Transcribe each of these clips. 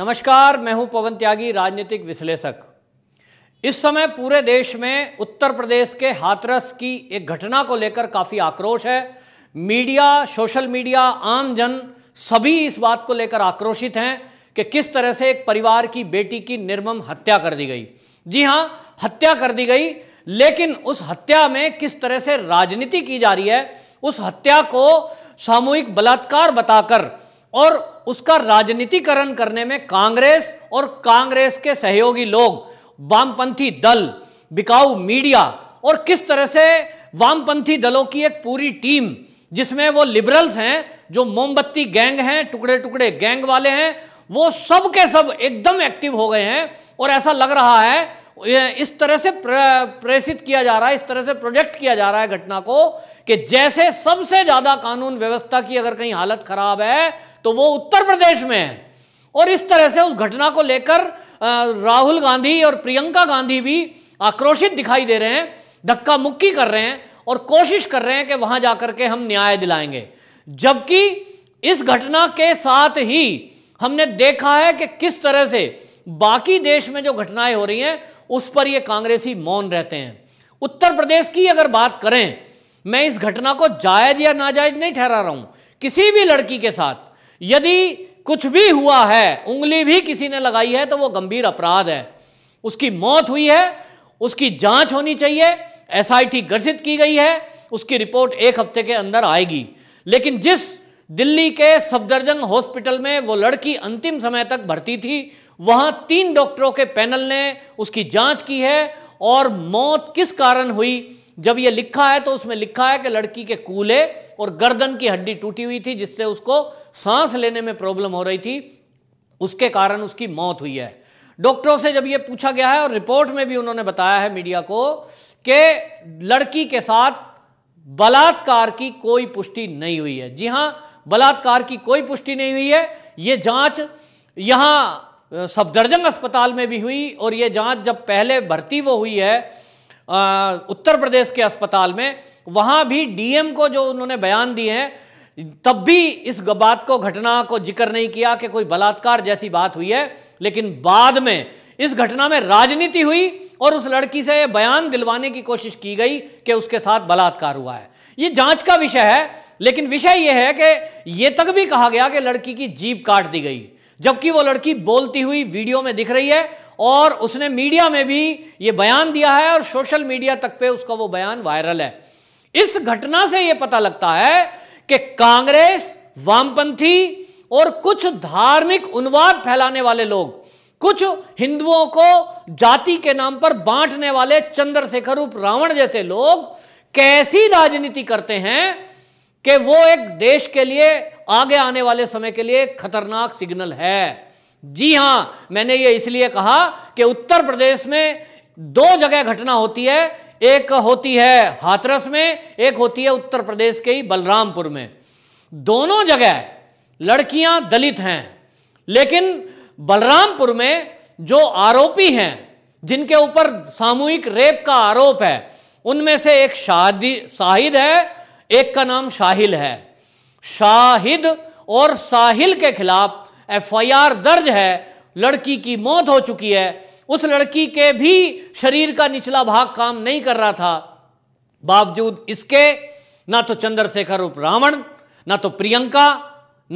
नमस्कार मैं हूं पवन त्यागी राजनीतिक विश्लेषक इस समय पूरे देश में उत्तर प्रदेश के हाथरस की एक घटना को लेकर काफी आक्रोश है मीडिया सोशल मीडिया आम जन सभी इस बात को लेकर आक्रोशित हैं कि किस तरह से एक परिवार की बेटी की निर्मम हत्या कर दी गई जी हां हत्या कर दी गई लेकिन उस हत्या में किस तरह से राजनीति की जा रही है उस हत्या को सामूहिक बलात्कार बताकर और उसका राजनीतिकरण करने में कांग्रेस और कांग्रेस के सहयोगी लोग वामपंथी दल बिकाऊ मीडिया और किस तरह से वामपंथी दलों की एक पूरी टीम जिसमें वो लिबरल्स हैं जो मोमबत्ती गैंग हैं टुकड़े टुकड़े गैंग वाले हैं वो सब के सब एकदम एक्टिव हो गए हैं और ऐसा लग रहा है इस तरह से प्रेषित किया जा रहा है इस तरह से प्रोजेक्ट किया जा रहा है घटना को कि जैसे सबसे ज्यादा कानून व्यवस्था की अगर कहीं हालत खराब है तो वो उत्तर प्रदेश में है और इस तरह से उस घटना को लेकर राहुल गांधी और प्रियंका गांधी भी आक्रोशित दिखाई दे रहे हैं धक्का मुक्की कर रहे हैं और कोशिश कर रहे हैं कि वहां जाकर के हम न्याय दिलाएंगे जबकि इस घटना के साथ ही हमने देखा है कि किस तरह से बाकी देश में जो घटनाएं हो रही हैं उस पर ये कांग्रेसी मौन रहते हैं उत्तर प्रदेश की अगर बात करें मैं इस घटना को जायज या नाजायज नहीं ठहरा रहा हूं किसी भी लड़की के साथ यदि कुछ भी हुआ है उंगली भी किसी ने लगाई है तो वो गंभीर अपराध है उसकी मौत हुई है उसकी जांच होनी चाहिए एसआईटी गठित की गई है उसकी रिपोर्ट एक हफ्ते के अंदर आएगी लेकिन जिस दिल्ली के सफदरजंग हॉस्पिटल में वो लड़की अंतिम समय तक भर्ती थी वहां तीन डॉक्टरों के पैनल ने उसकी जांच की है और मौत किस कारण हुई जब यह लिखा है तो उसमें लिखा है कि लड़की के कूले और गर्दन की हड्डी टूटी हुई थी जिससे उसको सांस लेने में प्रॉब्लम हो रही थी उसके कारण उसकी मौत हुई है डॉक्टरों से जब यह पूछा गया है और रिपोर्ट में भी उन्होंने बताया है मीडिया को कि लड़की के साथ बलात्कार की कोई पुष्टि नहीं हुई है जी हां बलात्कार की कोई पुष्टि नहीं हुई है यह जांच यहां सफदरजंग अस्पताल में भी हुई और यह जांच जब पहले भर्ती वो हुई है उत्तर प्रदेश के अस्पताल में वहां भी डीएम को जो उन्होंने बयान दिए हैं तब भी इस बात को घटना को जिक्र नहीं किया कि कोई बलात्कार जैसी बात हुई है लेकिन बाद में इस घटना में राजनीति हुई और उस लड़की से बयान दिलवाने की कोशिश की गई कि उसके साथ बलात्कार हुआ है ये जांच का विषय है लेकिन विषय यह है कि यह तक भी कहा गया कि लड़की की जीप काट दी गई जबकि वो लड़की बोलती हुई वीडियो में दिख रही है और उसने मीडिया में भी ये बयान दिया है और सोशल मीडिया तक पे उसका वो बयान वायरल है इस घटना से ये पता लगता है कि कांग्रेस वामपंथी और कुछ धार्मिक उन्वाद फैलाने वाले लोग कुछ हिंदुओं को जाति के नाम पर बांटने वाले चंद्रशेखर उप रावण जैसे लोग कैसी राजनीति करते हैं कि वो एक देश के लिए आगे आने वाले समय के लिए खतरनाक सिग्नल है जी हां मैंने ये इसलिए कहा कि उत्तर प्रदेश में दो जगह घटना होती है एक होती है हाथरस में एक होती है उत्तर प्रदेश के ही बलरामपुर में दोनों जगह लड़कियां दलित हैं लेकिन बलरामपुर में जो आरोपी हैं जिनके ऊपर सामूहिक रेप का आरोप है उनमें से एक शादी शाहिद है एक का नाम शाहिल है शाहिद और साहिल के खिलाफ एफआईआर दर्ज है लड़की की मौत हो चुकी है उस लड़की के भी शरीर का निचला भाग काम नहीं कर रहा था बावजूद इसके ना तो चंद्रशेखर उप रावण ना तो प्रियंका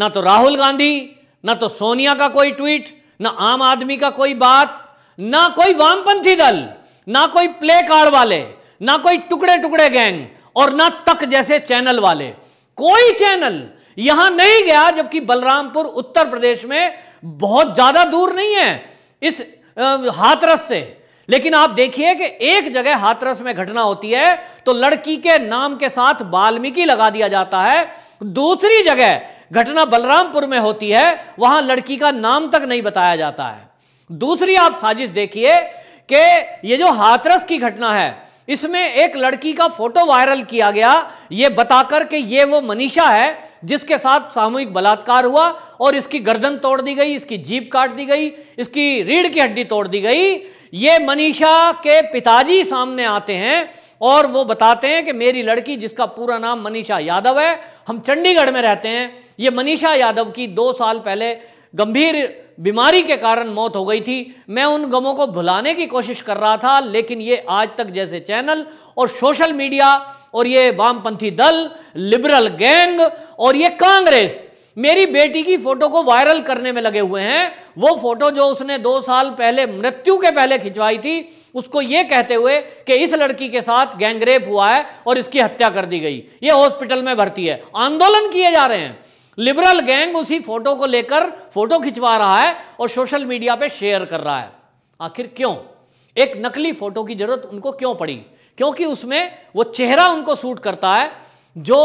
ना तो राहुल गांधी ना तो सोनिया का कोई ट्वीट ना आम आदमी का कोई बात ना कोई वामपंथी दल ना कोई प्ले कार्ड वाले ना कोई टुकड़े टुकड़े गैंग और ना तक जैसे चैनल वाले कोई चैनल यहां नहीं गया जबकि बलरामपुर उत्तर प्रदेश में बहुत ज्यादा दूर नहीं है इस हाथरस से लेकिन आप देखिए कि एक जगह हाथरस में घटना होती है तो लड़की के नाम के साथ बाल्मीकि लगा दिया जाता है दूसरी जगह घटना बलरामपुर में होती है वहां लड़की का नाम तक नहीं बताया जाता है दूसरी आप साजिश देखिए कि ये जो हाथरस की घटना है इसमें एक लड़की का फोटो वायरल किया गया यह बताकर कि यह वो मनीषा है जिसके साथ सामूहिक बलात्कार हुआ और इसकी गर्दन तोड़ दी गई इसकी जीप काट दी गई इसकी रीढ़ की हड्डी तोड़ दी गई ये मनीषा के पिताजी सामने आते हैं और वो बताते हैं कि मेरी लड़की जिसका पूरा नाम मनीषा यादव है हम चंडीगढ़ में रहते हैं ये मनीषा यादव की दो साल पहले गंभीर बीमारी के कारण मौत हो गई थी मैं उन गमों को भुलाने की कोशिश कर रहा था लेकिन ये आज तक जैसे चैनल और सोशल मीडिया और ये वामपंथी दल लिबरल गैंग और ये कांग्रेस मेरी बेटी की फोटो को वायरल करने में लगे हुए हैं वो फोटो जो उसने दो साल पहले मृत्यु के पहले खिंचवाई थी उसको ये कहते हुए कि इस लड़की के साथ गैंगरेप हुआ है और इसकी हत्या कर दी गई ये हॉस्पिटल में भर्ती है आंदोलन किए जा रहे हैं लिबरल गैंग उसी फोटो को लेकर फोटो खिंचवा रहा है और सोशल मीडिया पे शेयर कर रहा है आखिर क्यों एक नकली फोटो की जरूरत उनको क्यों पड़ी क्योंकि उसमें वो चेहरा उनको सूट करता है जो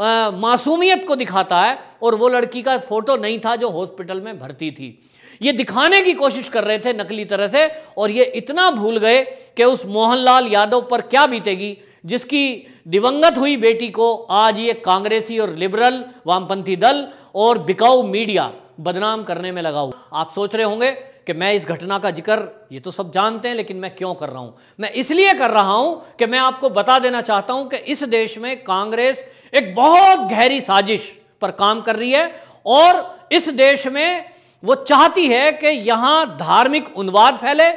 आ, मासूमियत को दिखाता है और वो लड़की का फोटो नहीं था जो हॉस्पिटल में भर्ती थी ये दिखाने की कोशिश कर रहे थे नकली तरह से और ये इतना भूल गए कि उस मोहनलाल यादव पर क्या बीतेगी जिसकी दिवंगत हुई बेटी को आज ये कांग्रेसी और लिबरल वामपंथी दल और बिकाऊ मीडिया बदनाम करने में लगा हुआ आप सोच रहे होंगे कि मैं इस घटना का जिक्र ये तो सब जानते हैं लेकिन मैं क्यों कर रहा हूं मैं इसलिए कर रहा हूं कि मैं आपको बता देना चाहता हूं कि इस देश में कांग्रेस एक बहुत गहरी साजिश पर काम कर रही है और इस देश में वो चाहती है कि यहां धार्मिक उन्वाद फैले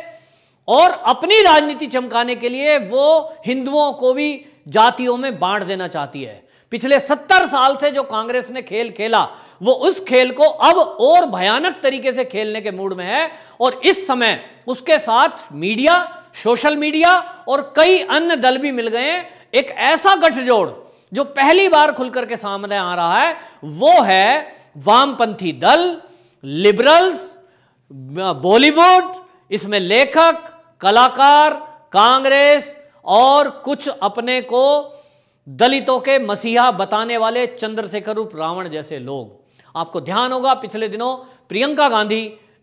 और अपनी राजनीति चमकाने के लिए वो हिंदुओं को भी जातियों में बांट देना चाहती है पिछले सत्तर साल से जो कांग्रेस ने खेल खेला वो उस खेल को अब और भयानक तरीके से खेलने के मूड में है और इस समय उसके साथ मीडिया सोशल मीडिया और कई अन्य दल भी मिल गए एक ऐसा गठजोड़ जो पहली बार खुलकर के सामने आ रहा है वो है वामपंथी दल लिबरल्स बॉलीवुड इसमें लेखक कलाकार कांग्रेस और कुछ अपने को दलितों के मसीहा बताने वाले चंद्रशेखर रूप रावण जैसे लोग आपको ध्यान होगा पिछले दिनों प्रियंका गांधी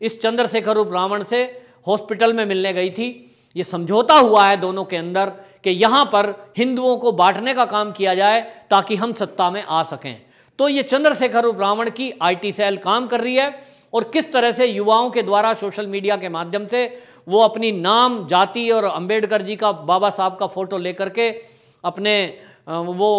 इस चंद्रशेखर रूप रावण से हॉस्पिटल में मिलने गई थी ये समझौता हुआ है दोनों के अंदर कि यहां पर हिंदुओं को बांटने का काम किया जाए ताकि हम सत्ता में आ सकें तो ये चंद्रशेखर रूप रावण की आईटी सेल काम कर रही है और किस तरह से युवाओं के द्वारा सोशल मीडिया के माध्यम से वो अपनी नाम जाति और अंबेडकर जी का बाबा साहब का फोटो लेकर के अपने वो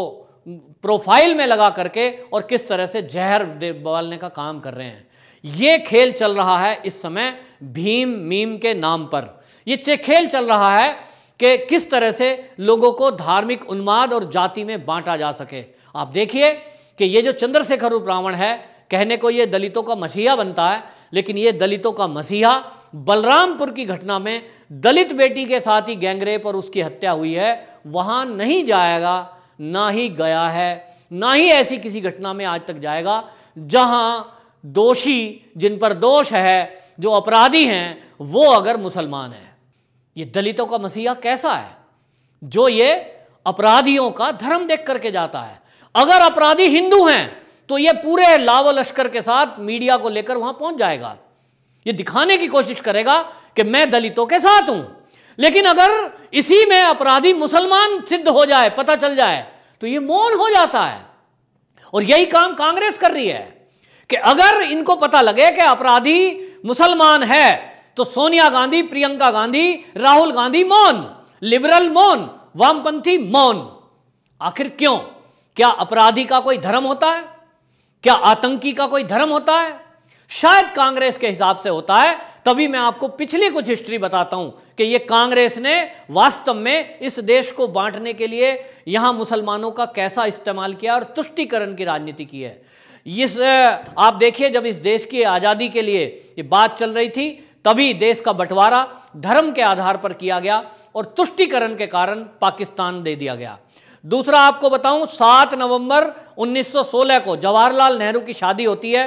प्रोफाइल में लगा करके और किस तरह से जहर बवालने का काम कर रहे हैं ये खेल चल रहा है इस समय भीम मीम के नाम पर ये खेल चल रहा है कि किस तरह से लोगों को धार्मिक उन्माद और जाति में बांटा जा सके आप देखिए कि ये जो चंद्रशेखर रावण है कहने को ये दलितों का मसीहा बनता है लेकिन ये दलितों का मसीहा बलरामपुर की घटना में दलित बेटी के साथ ही गैंगरेप और उसकी हत्या हुई है वहाँ नहीं जाएगा ना ही गया है ना ही ऐसी किसी घटना में आज तक जाएगा जहाँ दोषी जिन पर दोष है जो अपराधी हैं वो अगर मुसलमान है ये दलितों का मसीहा कैसा है जो ये अपराधियों का धर्म देख करके जाता है अगर अपराधी हिंदू हैं तो ये पूरे लाव लश्कर के साथ मीडिया को लेकर वहां पहुंच जाएगा ये दिखाने की कोशिश करेगा कि मैं दलितों के साथ हूं लेकिन अगर इसी में अपराधी मुसलमान सिद्ध हो जाए पता चल जाए तो ये मौन हो जाता है और यही काम कांग्रेस कर रही है कि अगर इनको पता लगे कि अपराधी मुसलमान है तो सोनिया गांधी प्रियंका गांधी राहुल गांधी मौन लिबरल मौन वामपंथी मौन आखिर क्यों क्या अपराधी का कोई धर्म होता है क्या आतंकी का कोई धर्म होता है शायद कांग्रेस के हिसाब से होता है तभी मैं आपको पिछली कुछ हिस्ट्री बताता हूं कि ये कांग्रेस ने वास्तव में इस देश को बांटने के लिए यहां मुसलमानों का कैसा इस्तेमाल किया और तुष्टिकरण की राजनीति की है इस आप देखिए जब इस देश की आज़ादी के लिए ये बात चल रही थी तभी देश का बंटवारा धर्म के आधार पर किया गया और तुष्टिकरण के कारण पाकिस्तान दे दिया गया दूसरा आपको बताऊं सात नवंबर 1916 को जवाहरलाल नेहरू की शादी होती है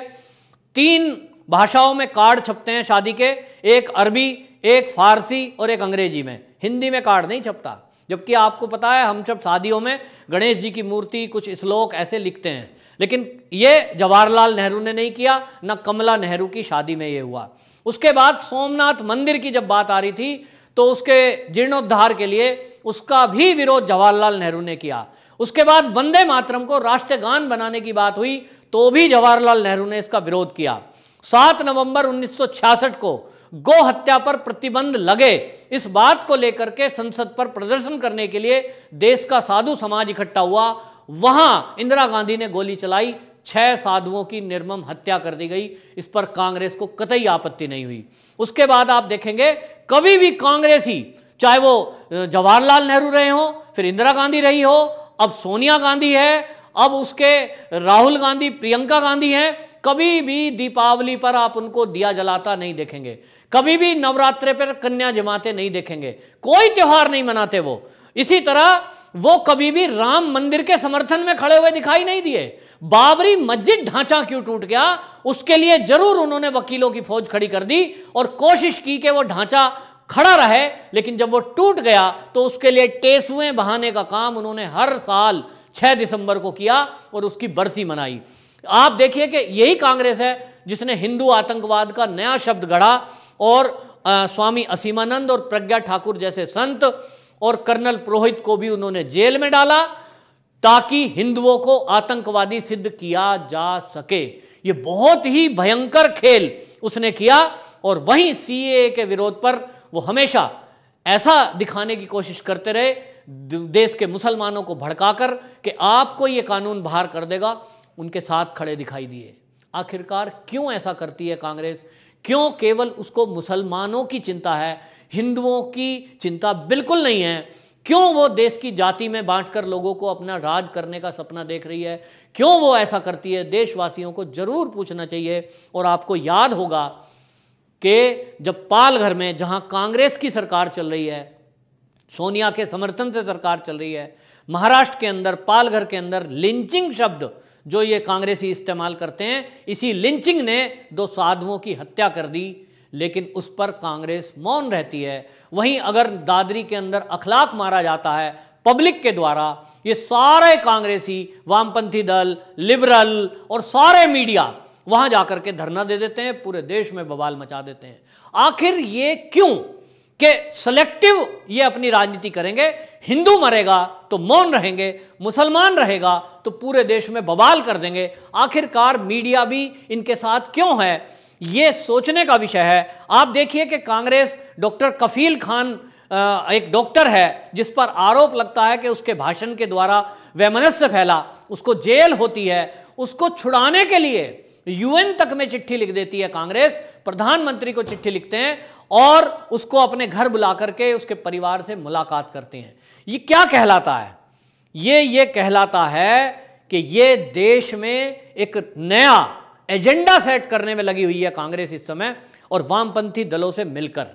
तीन भाषाओं में कार्ड छपते हैं शादी के एक अरबी एक फारसी और एक अंग्रेजी में हिंदी में कार्ड नहीं छपता जबकि आपको पता है हम सब शादियों में गणेश जी की मूर्ति कुछ श्लोक ऐसे लिखते हैं लेकिन ये जवाहरलाल नेहरू ने नहीं किया ना कमला नेहरू की शादी में ये हुआ उसके बाद सोमनाथ मंदिर की जब बात आ रही थी तो उसके जीर्णोद्धार के लिए उसका भी विरोध जवाहरलाल नेहरू ने किया उसके बाद वंदे मातरम को राष्ट्रगान बनाने की बात हुई तो भी जवाहरलाल नेहरू ने इसका विरोध किया सात नवंबर 1966 को गो हत्या पर प्रतिबंध लगे इस बात को लेकर के संसद पर प्रदर्शन करने के लिए देश का साधु समाज इकट्ठा हुआ वहां इंदिरा गांधी ने गोली चलाई छह साधुओं की निर्मम हत्या कर दी गई इस पर कांग्रेस को कतई आपत्ति नहीं हुई उसके बाद आप देखेंगे कभी भी कांग्रेसी चाहे वो जवाहरलाल नेहरू रहे हों फिर इंदिरा गांधी रही हो अब सोनिया गांधी है अब उसके राहुल गांधी प्रियंका गांधी हैं कभी भी दीपावली पर आप उनको दिया जलाता नहीं देखेंगे कभी भी नवरात्रे पर कन्या जमाते नहीं देखेंगे कोई त्यौहार नहीं मनाते वो इसी तरह वो कभी भी राम मंदिर के समर्थन में खड़े हुए दिखाई नहीं दिए बाबरी मस्जिद ढांचा क्यों टूट गया उसके लिए जरूर उन्होंने वकीलों की फौज खड़ी कर दी और कोशिश की कि वो ढांचा खड़ा रहे लेकिन जब वो टूट गया तो उसके लिए टेसुएं बहाने का काम उन्होंने हर साल 6 दिसंबर को किया और उसकी बरसी मनाई आप देखिए कि यही कांग्रेस है जिसने हिंदू आतंकवाद का नया शब्द गढ़ा और आ, स्वामी असीमानंद और प्रज्ञा ठाकुर जैसे संत और कर्नल पुरोहित को भी उन्होंने जेल में डाला ताकि हिंदुओं को आतंकवादी सिद्ध किया जा सके ये बहुत ही भयंकर खेल उसने किया और वहीं सीए के विरोध पर वो हमेशा ऐसा दिखाने की कोशिश करते रहे देश के मुसलमानों को भड़काकर कि आपको ये कानून बाहर कर देगा उनके साथ खड़े दिखाई दिए आखिरकार क्यों ऐसा करती है कांग्रेस क्यों केवल उसको मुसलमानों की चिंता है हिंदुओं की चिंता बिल्कुल नहीं है क्यों वो देश की जाति में बांटकर लोगों को अपना राज करने का सपना देख रही है क्यों वो ऐसा करती है देशवासियों को जरूर पूछना चाहिए और आपको याद होगा कि जब पालघर में जहां कांग्रेस की सरकार चल रही है सोनिया के समर्थन से सरकार चल रही है महाराष्ट्र के अंदर पालघर के अंदर लिंचिंग शब्द जो ये कांग्रेसी इस्तेमाल करते हैं इसी लिंचिंग ने दो साधुओं की हत्या कर दी लेकिन उस पर कांग्रेस मौन रहती है वहीं अगर दादरी के अंदर अखलाक मारा जाता है पब्लिक के द्वारा ये सारे कांग्रेसी वामपंथी दल लिबरल और सारे मीडिया वहां जाकर के धरना दे देते हैं पूरे देश में बवाल मचा देते हैं आखिर ये क्यों कि सेलेक्टिव ये अपनी राजनीति करेंगे हिंदू मरेगा तो मौन रहेंगे मुसलमान रहेगा तो पूरे देश में बवाल कर देंगे आखिरकार मीडिया भी इनके साथ क्यों है ये सोचने का विषय है आप देखिए कि कांग्रेस डॉक्टर कफील खान एक डॉक्टर है जिस पर आरोप लगता है कि उसके भाषण के द्वारा वैमनस्य फैला उसको जेल होती है उसको छुड़ाने के लिए यूएन तक में चिट्ठी लिख देती है कांग्रेस प्रधानमंत्री को चिट्ठी लिखते हैं और उसको अपने घर बुला करके उसके परिवार से मुलाकात करते हैं ये क्या कहलाता है ये ये कहलाता है कि ये देश में एक नया एजेंडा सेट करने में लगी हुई है कांग्रेस इस समय और वामपंथी दलों से मिलकर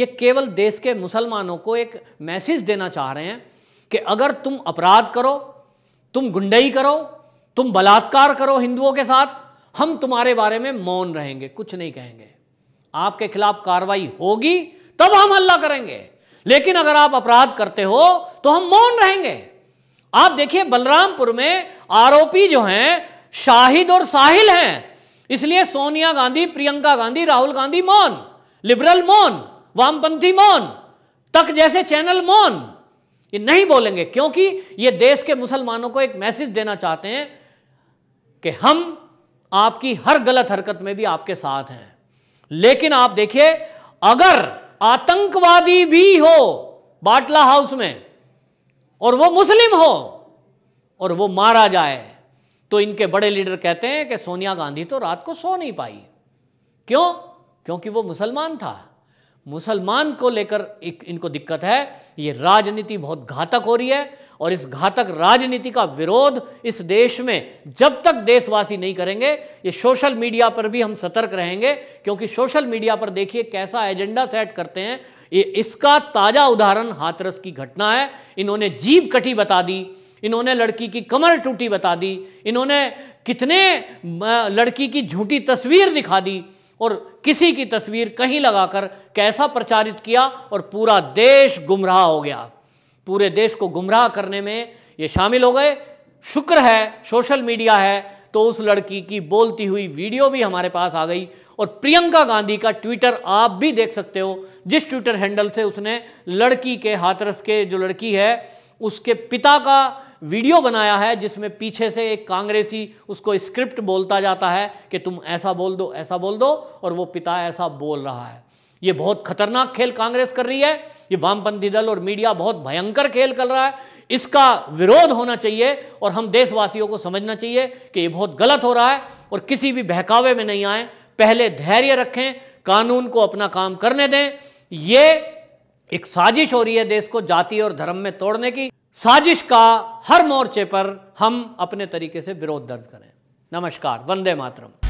ये केवल देश के मुसलमानों को एक मैसेज देना चाह रहे हैं कि अगर तुम अपराध करो तुम गुंडई करो तुम बलात्कार करो हिंदुओं के साथ हम तुम्हारे बारे में मौन रहेंगे कुछ नहीं कहेंगे आपके खिलाफ कार्रवाई होगी तब हम हल्ला करेंगे लेकिन अगर आप अपराध करते हो तो हम मौन रहेंगे आप देखिए बलरामपुर में आरोपी जो हैं शाहिद और साहिल हैं इसलिए सोनिया गांधी प्रियंका गांधी राहुल गांधी मौन लिबरल मौन वामपंथी मौन तक जैसे चैनल मौन ये नहीं बोलेंगे क्योंकि ये देश के मुसलमानों को एक मैसेज देना चाहते हैं कि हम आपकी हर गलत हरकत में भी आपके साथ हैं लेकिन आप देखिए अगर आतंकवादी भी हो बाटला हाउस में और वो मुस्लिम हो और वो मारा जाए तो इनके बड़े लीडर कहते हैं कि सोनिया गांधी तो रात को सो नहीं पाई क्यों क्योंकि वो मुसलमान था मुसलमान को लेकर इनको दिक्कत है ये राजनीति बहुत घातक हो रही है और इस घातक राजनीति का विरोध इस देश में जब तक देशवासी नहीं करेंगे ये सोशल मीडिया पर भी हम सतर्क रहेंगे क्योंकि सोशल मीडिया पर देखिए कैसा एजेंडा सेट करते हैं ये इसका ताजा उदाहरण हाथरस की घटना है इन्होंने जीप कटी बता दी इन्होंने लड़की की कमर टूटी बता दी इन्होंने कितने लड़की की झूठी तस्वीर दिखा दी और किसी की तस्वीर कहीं लगाकर कैसा प्रचारित किया और पूरा देश गुमराह हो गया पूरे देश को गुमराह करने में ये शामिल हो गए शुक्र है सोशल मीडिया है तो उस लड़की की बोलती हुई वीडियो भी हमारे पास आ गई और प्रियंका गांधी का ट्विटर आप भी देख सकते हो जिस ट्विटर हैंडल से उसने लड़की के हाथरस के जो लड़की है उसके पिता का वीडियो बनाया है जिसमें पीछे से एक कांग्रेसी उसको स्क्रिप्ट बोलता जाता है कि तुम ऐसा बोल दो ऐसा बोल दो और वो पिता ऐसा बोल रहा है ये बहुत खतरनाक खेल कांग्रेस कर रही है ये वामपंथी दल और मीडिया बहुत भयंकर खेल कर रहा है इसका विरोध होना चाहिए और हम देशवासियों को समझना चाहिए कि ये बहुत गलत हो रहा है और किसी भी बहकावे में नहीं आए पहले धैर्य रखें कानून को अपना काम करने दें ये एक साजिश हो रही है देश को जाति और धर्म में तोड़ने की साजिश का हर मोर्चे पर हम अपने तरीके से विरोध दर्ज करें नमस्कार वंदे मातरम